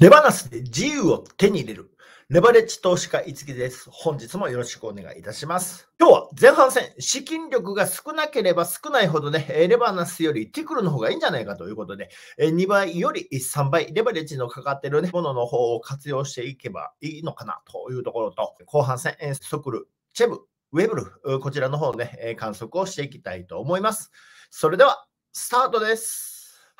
レバナスで自由を手に入れる。レバレッジ投資家いつきです。本日もよろしくお願いいたします。今日は前半戦、資金力が少なければ少ないほどね、レバナスよりティクルの方がいいんじゃないかということで、2倍より3倍、レバレッジのかかってるね、ものの方を活用していけばいいのかなというところと、後半戦、ソクル、チェブ、ウェブル、こちらの方ね、観測をしていきたいと思います。それでは、スタートです。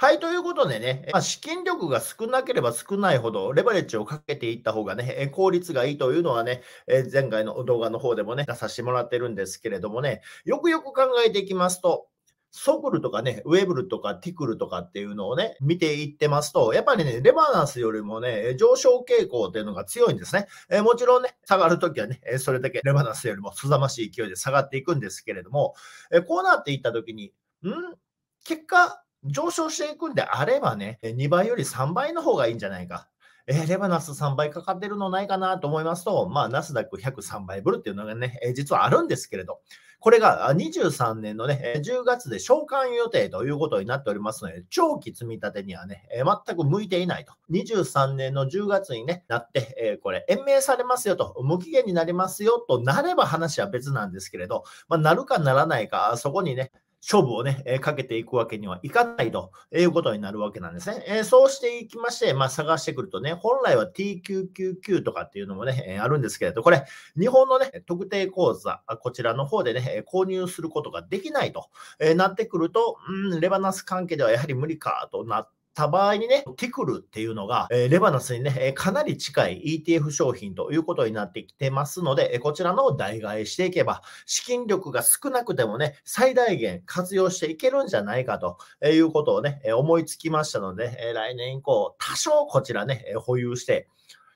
はい、ということでね、まあ、資金力が少なければ少ないほど、レバレッジをかけていった方がね、効率がいいというのはね、え前回の動画の方でもね、出させてもらってるんですけれどもね、よくよく考えていきますと、ソクルとかね、ウェブルとかティクルとかっていうのをね、見ていってますと、やっぱりね、レバナンスよりもね、上昇傾向っていうのが強いんですね。えもちろんね、下がるときはね、それだけレバナンスよりも凄ざましい勢いで下がっていくんですけれども、えこうなっていったときに、ん結果、上昇していくんであればね、2倍より3倍の方がいいんじゃないか。えー、レバナス3倍かかってるのないかなと思いますと、まあ、ナスダック103倍ブルっていうのがね、えー、実はあるんですけれど、これが23年のね、10月で償還予定ということになっておりますので、長期積み立てにはね、えー、全く向いていないと。23年の10月に、ね、なって、えー、これ、延命されますよと、無期限になりますよとなれば話は別なんですけれど、まあ、なるかならないか、そこにね、勝負をね、えかけていくわけにはいかないということになるわけなんですね。えそうしていきまして、まあ、探してくるとね、本来は T999 とかっていうのもね、えあるんですけれど、これ、日本のね、特定口座、こちらの方でね、購入することができないと、えなってくると、うん、レバナス関係ではやはり無理かとなって、た場合にね、ティクルっていうのが、えレバナスにね、かなり近い ETF 商品ということになってきてますので、こちらのを代替えしていけば、資金力が少なくてもね、最大限活用していけるんじゃないかということをね、思いつきましたので、来年以降、多少こちらね、保有して、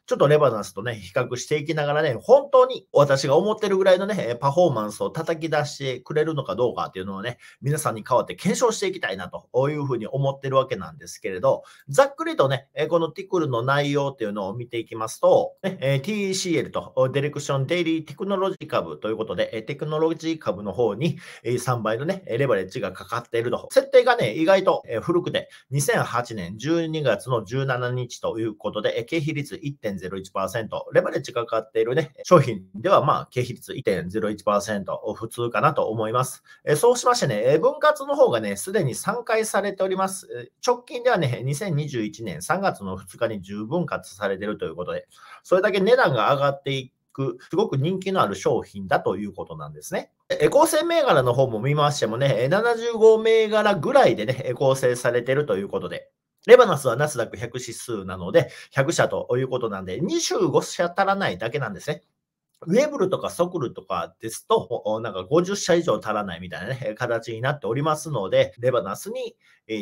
ちょっとレバナンスとね、比較していきながらね、本当に私が思ってるぐらいのね、パフォーマンスを叩き出してくれるのかどうかっていうのをね、皆さんに代わって検証していきたいなというふうに思ってるわけなんですけれど、ざっくりとね、このティクルの内容っていうのを見ていきますと、TECL とディレクションデイリーテクノロジー株ということで、テクノロジー株の方に3倍のね、レバレッジがかかっていると。設定がね、意外と古くて、2008年12月の17日ということで、経費率1.0 0 1レバレッジかかっているね、商品ではまあ、経費率1.01%、普通かなと思います。えそうしましてね、分割の方がね、すでに3回されております。直近ではね、2021年3月の2日に10分割されているということで、それだけ値段が上がっていく、すごく人気のある商品だということなんですね。構成銘柄の方も見ましてもね、75銘柄ぐらいでね、構成されているということで、レバナスはナスダック100指数なので、100社ということなんで、25社足らないだけなんですね。ウェブルとかソクルとかですと、なんか50社以上足らないみたいな、ね、形になっておりますので、レバナスに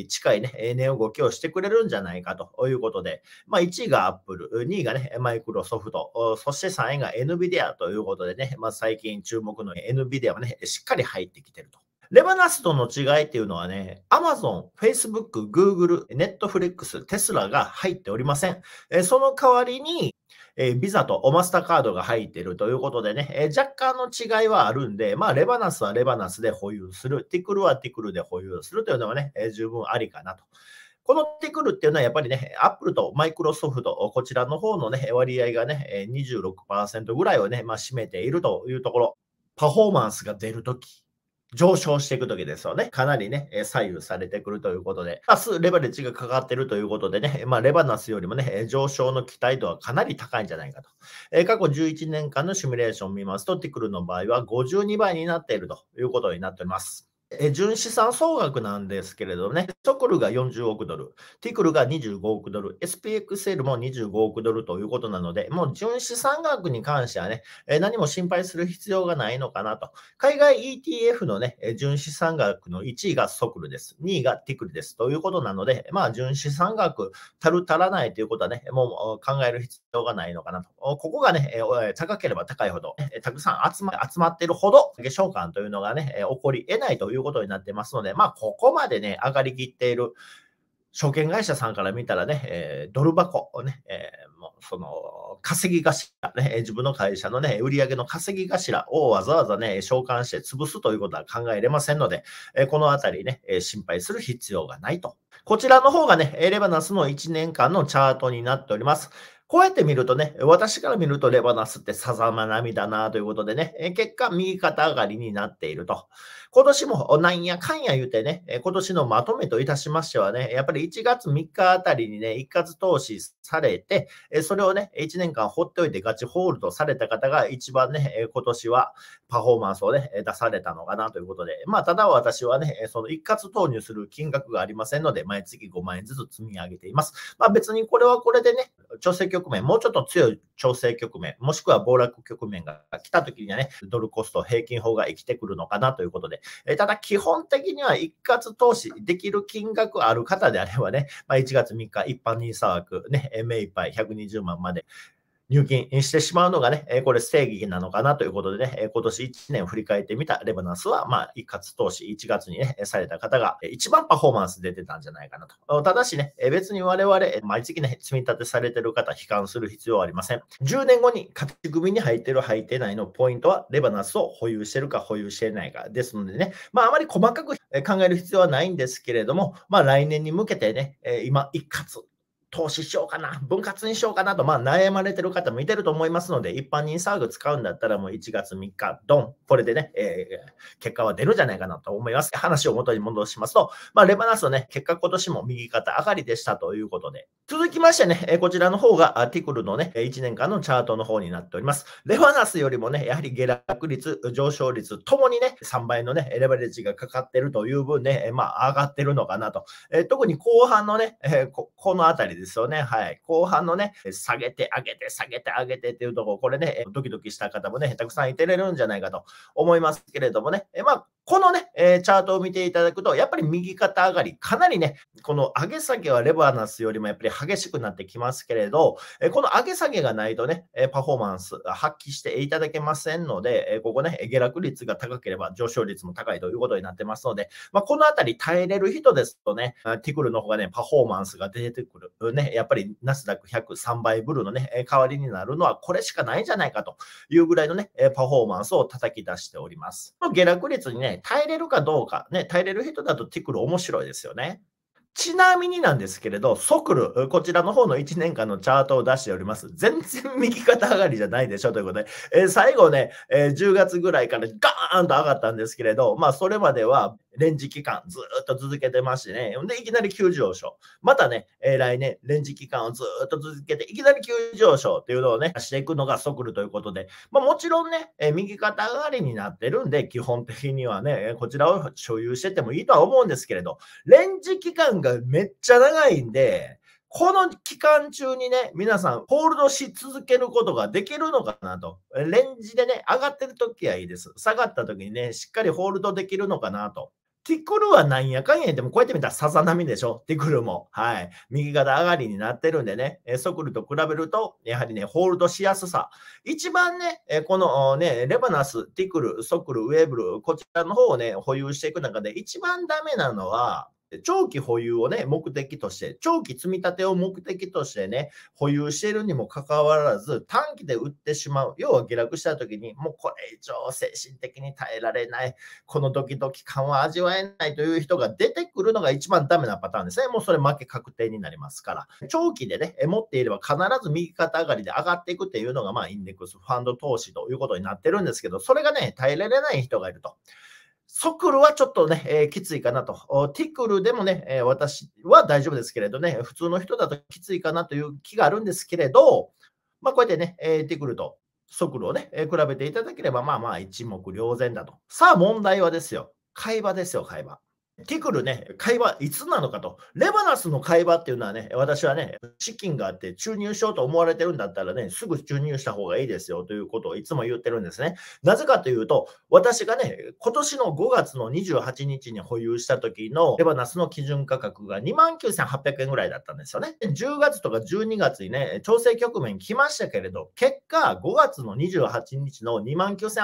近いね、値動きをしてくれるんじゃないかということで、まあ、1位がアップル、2位がね、マイクロソフト、そして3位が NVIDIA ということでね、まあ、最近注目の NVIDIA はね、しっかり入ってきてると。レバナスとの違いっていうのはね、Amazon、Facebook、Google、ックス、テスラが入っておりません。えその代わりに、えビザとオマスターカードが入っているということでね、え若干の違いはあるんで、まあ、レバナスはレバナスで保有する、ティクルはティクルで保有するというのはね、え十分ありかなと。このティクルっていうのはやっぱりね、アップルとマイクロソフト、こちらの方のね、割合がね、26%ぐらいをね、まあ、占めているというところ、パフォーマンスが出るとき、上昇していくときですよね。かなりね、左右されてくるということで、まあ、レバレッジがかかってるということでね、まあ、レバナスよりもね、上昇の期待度はかなり高いんじゃないかと。え過去11年間のシミュレーションを見ますと、ティクルの場合は52倍になっているということになっております。純資産総額なんですけれどね、ショルが40億ドル、ティクルが25億ドル、SPXL も25億ドルということなので、もう純資産額に関してはね、何も心配する必要がないのかなと。海外 ETF のね、純資産額の1位がソクルです。2位がティクルです。ということなので、まあ、純資産額、足る足らないということはね、もう考える必要がないのかなと。ここがね、高ければ高いほど、たくさん集ま集まってるほど、下昇感というのがね、起こり得ないといういうことになってますので、まあ、ここまでね、上がりきっている証券会社さんから見たらね、えー、ドル箱をね、えー、もうその稼ぎ頭、ね、自分の会社のね、売上の稼ぎ頭をわざわざね、召喚して潰すということは考えれませんので、えー、このあたりね、え心配する必要がないと。こちらの方がね、レバナスの1年間のチャートになっております。こうやって見るとね、私から見るとレバナスってさざまなみだなということでね、結果右肩上がりになっていると。今年もなんやかんや言うてね、今年のまとめといたしましてはね、やっぱり1月3日あたりにね、一括投資されて、それをね、1年間放っておいてガチホールドされた方が一番ね、今年はパフォーマンスをね、出されたのかなということで、まあ、ただ私はね、その一括投入する金額がありませんので、毎月5万円ずつ積み上げています。まあ、別にこれはこれでね、調整局面、もうちょっと強い調整局面、もしくは暴落局面が来た時にはね、ドルコスト平均法が生きてくるのかなということで、えただ、基本的には一括投資できる金額ある方であればね、まあ、1月3日、一般 NISA 枠、ね、目いっぱい120万まで、入金してしまうのがね、これ正義なのかなということでね、今年1年振り返ってみたレバナスは、まあ、一括投資1月にね、された方が一番パフォーマンス出てたんじゃないかなと。ただしね、別に我々、毎月ね、積み立てされてる方、悲観する必要はありません。10年後に勝ち組に入ってる、入ってないのポイントは、レバナスを保有してるか保有してないかですのでね、まあ、あまり細かく考える必要はないんですけれども、まあ、来年に向けてね、今、一括投資しようかな、分割にしようかなと、まあ、悩まれてる方もいてると思いますので、一般人サーグ使うんだったらもう1月3日、ドン、これでね、えー、結果は出るんじゃないかなと思います。話を元に戻しますと、まあ、レバナスのね、結果今年も右肩上がりでしたということで、続きましてね、えこちらの方がティクルのね、1年間のチャートの方になっております。レバナスよりもね、やはり下落率、上昇率ともにね、3倍のね、レバレッジがかかってるという分ね、まあ、上がってるのかなと。えー、特に後半のね、えー、この辺りでですよね。はい。後半のね、下げて上げて下げて上げてっていうところ、これね、ドキドキした方もね、たくさんいてれるんじゃないかと思いますけれどもね。えまあこのね、えー、チャートを見ていただくと、やっぱり右肩上がり、かなりね、この上げ下げはレバーナスよりもやっぱり激しくなってきますけれど、えー、この上げ下げがないとね、えパフォーマンス発揮していただけませんので、えここね、下落率が高ければ上昇率も高いということになってますので、まあ、このあたり耐えれる人ですとね、ティクルの方がね、パフォーマンスが出てくる。ね、やっぱりナスダック100、3倍ブルーのね、代わりになるのはこれしかないんじゃないかというぐらいのね、パフォーマンスを叩き出しております。下落率にね、耐えれるかどうか、ね、耐えれる人だとティクル面白いですよね。ちなみになんですけれど、ソクル、こちらの方の1年間のチャートを出しております。全然右肩上がりじゃないでしょということで、えー、最後ね、えー、10月ぐらいからガーンと上がったんですけれど、まあそれまではレンジ期間ずっと続けてましてね。で、いきなり急上昇。またね、えー、来年、レンジ期間をずっと続けて、いきなり急上昇っていうのをね、していくのがソクルということで、まあ、もちろんね、えー、右肩上がりになってるんで、基本的にはね、こちらを所有しててもいいとは思うんですけれど、レンジ期間がめっちゃ長いんで、この期間中にね、皆さん、ホールドし続けることができるのかなと。レンジでね、上がってる時はいいです。下がった時にね、しっかりホールドできるのかなと。ティクルはなんやかんや言ってもこうやって見たらさざ波でしょ、ティクルも。はい。右肩上がりになってるんでね、えソクルと比べると、やはりね、ホールドしやすさ。一番ね、えこのね、レバナス、ティクル、ソクル、ウェーブル、こちらの方をね、保有していく中で、一番ダメなのは、長期保有をね、目的として、長期積み立てを目的としてね、保有しているにもかかわらず、短期で売ってしまう。要は下落した時に、もうこれ以上精神的に耐えられない、このドキドキ感は味わえないという人が出てくるのが一番ダメなパターンですね。もうそれ負け確定になりますから。長期でね、持っていれば必ず右肩上がりで上がっていくっていうのが、まあ、インデックスファンド投資ということになってるんですけど、それがね、耐えられない人がいると。ソクルはちょっとね、えー、きついかなと。ティクルでもね、えー、私は大丈夫ですけれどね、普通の人だときついかなという気があるんですけれど、まあ、こうやってね、えー、ティクルとソクルをね、え比べていただければ、まあまあ一目瞭然だと。さあ問題はですよ。会話ですよ、会話。ティクルね、会話、いつなのかと。レバナスの会話っていうのはね、私はね、資金があって注入しようと思われてるんだったらね、すぐ注入した方がいいですよということをいつも言ってるんですね。なぜかというと、私がね、今年の5月の28日に保有した時のレバナスの基準価格が29,800円ぐらいだったんですよね。10月とか12月にね、調整局面来ましたけれど、結果、5月の28日の29,800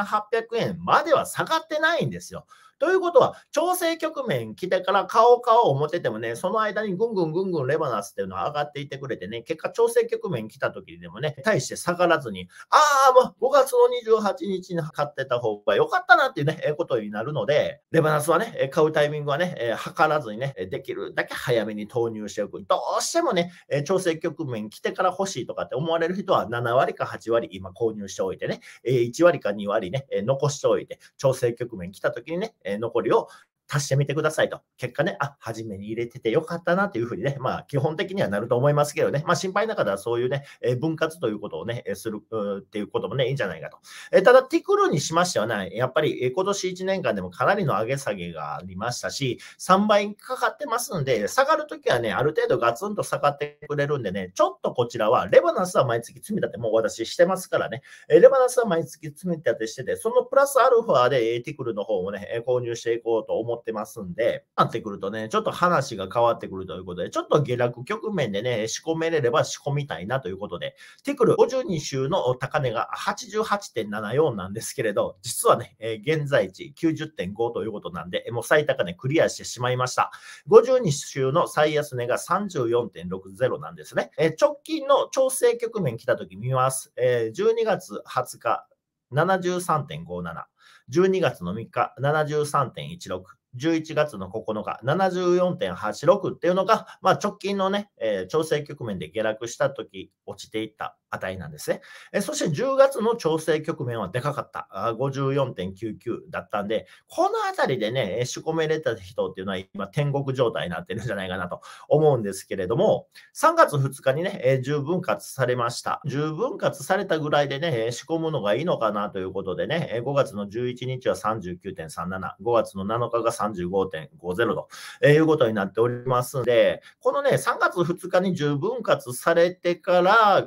円までは下がってないんですよ。ということは、調整局面来てから顔顔を思っててもね、その間にぐんぐんぐんぐんレバナスっていうのは上がっていてくれてね、結果調整局面来た時にでもね、対して下がらずに、ああ、もう5月の28日に買ってた方が良かったなっていうね、ことになるので、レバナスはね、買うタイミングはね、測らずにね、できるだけ早めに投入しておく。どうしてもね、調整局面来てから欲しいとかって思われる人は7割か8割今購入しておいてね、1割か2割ね、残しておいて、調整局面来た時にね、残りを足してみてくださいと。結果ね、あ、初めに入れててよかったなというふうにね、まあ基本的にはなると思いますけどね、まあ心配な方はそういうね、え分割ということをね、するっていうこともね、いいんじゃないかと。えただ、ティクルにしましてはね、やっぱり今年1年間でもかなりの上げ下げがありましたし、3倍かかってますので、下がるときはね、ある程度ガツンと下がってくれるんでね、ちょっとこちらは、レバナスは毎月積み立て、もう私してますからね、レバナスは毎月積み立てしてて、そのプラスアルファでティクルの方もね、購入していこうと思ってってますんで、なってくるとね、ちょっと話が変わってくるということで、ちょっと下落局面でね、仕込めれれば仕込みたいなということで、テクル52週の高値が88.74なんですけれど、実はね、え現在地90.5ということなんで、もう最高値クリアしてしまいました。52週の最安値が34.60なんですね。え直近の調整局面来た時見ます。え12月20日、73.57。12月の3日、73.16。11月の9日、74.86っていうのが、まあ、直近のね、えー、調整局面で下落した時落ちていった値なんですね。そして10月の調整局面はでかかった。54.99だったんで、このあたりでね、仕込めれた人っていうのは今天国状態になってるんじゃないかなと思うんですけれども、3月2日にね、十分割されました。十分割されたぐらいでね、仕込むのがいいのかなということでね、5月の11日は39.37、5月の7日が35.50と、いうことになっておりますんで、このね、3月2日に十分割されてから、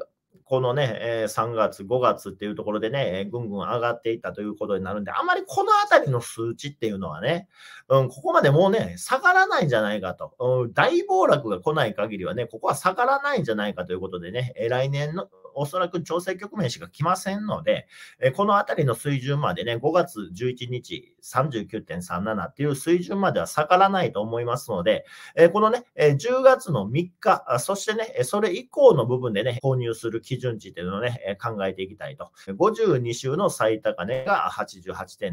このね、え3月、5月っていうところでね、ぐんぐん上がっていったということになるんで、あまりこのあたりの数値っていうのはね、うん、ここまでもうね、下がらないんじゃないかと、うん、大暴落が来ない限りはね、ここは下がらないんじゃないかということでね、え来年の、おそらく調整局面しか来ませんので、えこのあたりの水準までね、5月11日39.37っていう水準までは下がらないと思いますので、えこのね、え10月の3日、そしてね、それ以降の部分でね、購入する基準準値というのをね、考えていきたいと。52週の最高値が88.74、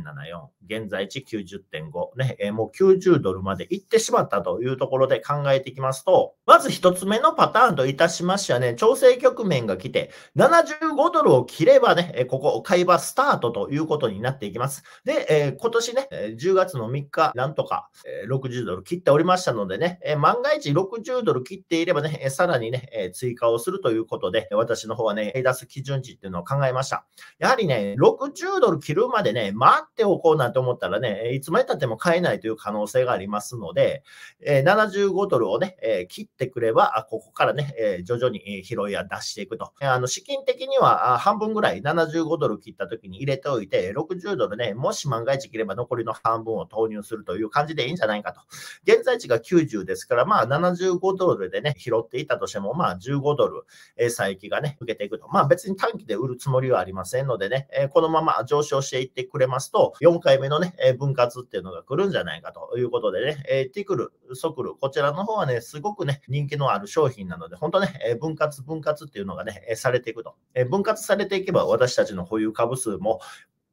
現在値90.5、ね、もう90ドルまで行ってしまったというところで考えていきますと、まず1つ目のパターンといたしましてはね、調整局面が来て、75ドルを切ればね、ここ、買い場スタートということになっていきます。で、えー、今年ね、10月の3日、なんとか60ドル切っておりましたのでね、万が一60ドル切っていればね、さらにね、追加をするということで、私のの方はね、出す基準値っていうのを考えました。やはりね、60ドル切るまでね、待っておこうなんて思ったらね、いつまでたっても買えないという可能性がありますので、え75ドルをね、え切ってくれば、ここからね、え徐々に拾いや出していくと。あの資金的には半分ぐらい、75ドル切った時に入れておいて、60ドルね、もし万が一切れば残りの半分を投入するという感じでいいんじゃないかと。現在地が90ですから、まあ75ドルでね、拾っていたとしても、まあ15ドル、えー、差がね、受けていくと。まあ別に短期で売るつもりはありませんのでね、えこのまま上昇していってくれますと、4回目のね、え分割っていうのが来るんじゃないかということでね、えティクル、ソクル、こちらの方はね、すごくね、人気のある商品なので、本当ね、え分割、分割っていうのがね、えされていくと。え分割されていけば私たちの保有株数も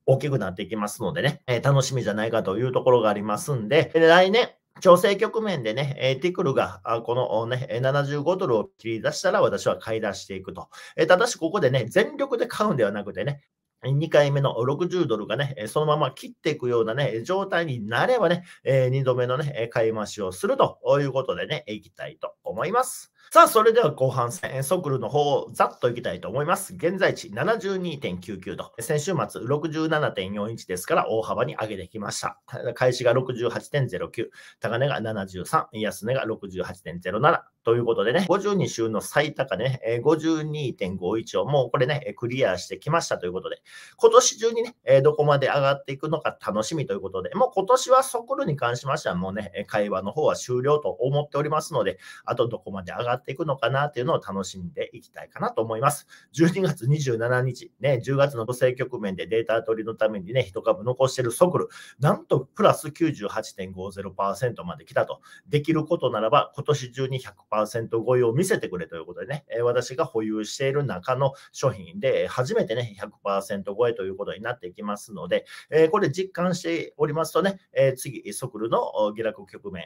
大きくなっていきますのでね、え楽しみじゃないかというところがありますんで、来年、調整局面でね、ティクルがこの、ね、75ドルを切り出したら私は買い出していくと。ただし、ここでね、全力で買うんではなくてね、2回目の60ドルがね、そのまま切っていくようなね、状態になればね、2度目のね、買い増しをするということでね、いきたいと思います。さあ、それでは後半戦、ソクルの方をざっといきたいと思います。現在地72.99度、先週末67.4インチですから大幅に上げてきました。開始が68.09、高値が73、安値が68.07。ということでね、52週の最高値、52.51をもうこれね、クリアしてきましたということで、今年中にね、どこまで上がっていくのか楽しみということで、もう今年はソクルに関しましてはもうね、会話の方は終了と思っておりますので、あとどこまで上がっていくのかなていうのを楽しんでいきたいかなと思います。12月27日、ね、10月の補正局面でデータ取りのためにね、1株残しているソクル、なんとプラス98.50%まで来たと。できることならば、今年中に100%超えを見せてくれということでね、私が保有している中の商品で、初めてね、100%超えということになっていきますので、これ実感しておりますとね、次、ソクルの下落局面、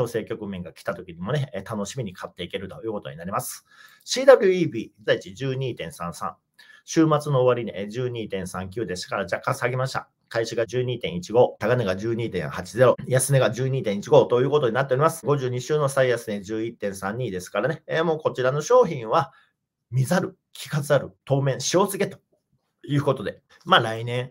調整局面が来た時にもね、楽しみに買っていけるということになります。CWEB、第1、12.33。週末の終値12.39ですから若干下げました。開始が12.15、高値が12.80、安値が12.15ということになっております。52週の最安値11.32ですからね、えー、もうこちらの商品は見ざる、聞かざる、当面、塩漬けということで、まあ来年、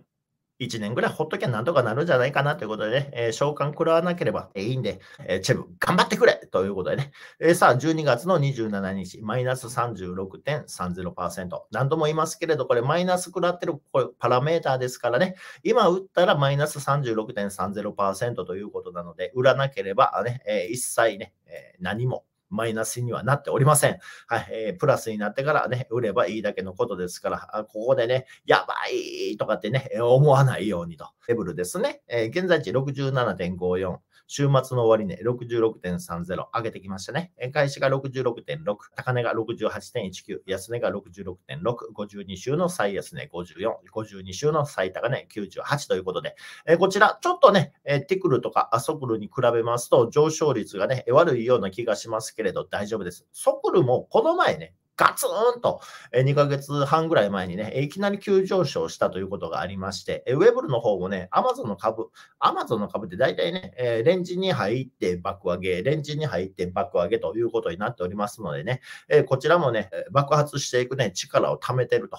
1年ぐらいほっときゃなんとかなるんじゃないかなということでね、えー、召喚食らわなければいいんで、えー、チェブ、頑張ってくれということでね、えー、さあ、12月の27日、マイナス36.30%。何度も言いますけれど、これマイナス食らってるこれパラメーターですからね、今打ったらマイナス36.30%ということなので、売らなければね、えー、一切ね、え何もマイナスにはなっておりません。はい、えー、プラスになってからね、売ればいいだけのことですから、ここでね、やばいとかってね、思わないようにと。レベルですね。えー、現在地67.54。週末の終値、ね、66.30上げてきましたね。開始が66.6、高値が68.19、安値が66.6、52週の最安値54、52週の最高値98ということで、えー、こちら、ちょっとね、えー、ティクルとかアソクルに比べますと上昇率がね、悪いような気がしますけどけれど大丈夫です。ソクルもこの前ね、ガツンと2ヶ月半ぐらい前にね、いきなり急上昇したということがありまして、ウェブルの方もね、アマゾンの株、アマゾンの株って大体ね、レンジに入って爆上げ、レンジに入って爆上げということになっておりますのでね、こちらもね、爆発していくね、力を貯めてる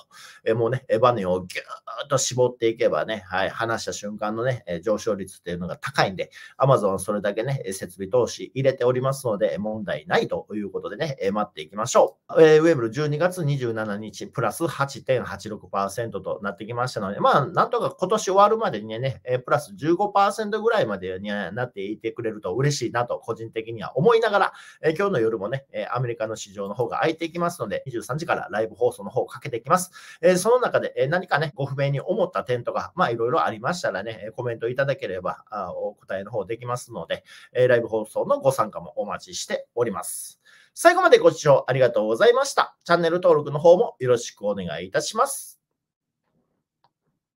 と、もうね、バネをぎゅーっと絞っていけばね、はい、離した瞬間のね、上昇率っていうのが高いんで、アマゾンそれだけね、設備投資入れておりますので、問題ないということでね、待っていきましょう。ェーブル12月27日、プラス8.86%となってきましたので、まあ、なんとか今年終わるまでにね、えプラス15%ぐらいまでになっていてくれると嬉しいなと、個人的には思いながら、え今日の夜もね、えアメリカの市場の方が空いていきますので、23時からライブ放送の方をかけてきます。えその中で、え何かね、ご不明に思った点とか、まあ、いろいろありましたらね、コメントいただければ、あお答えの方できますので、えライブ放送のご参加もお待ちしております。最後までご視聴ありがとうございました。チャンネル登録の方もよろしくお願いいたします。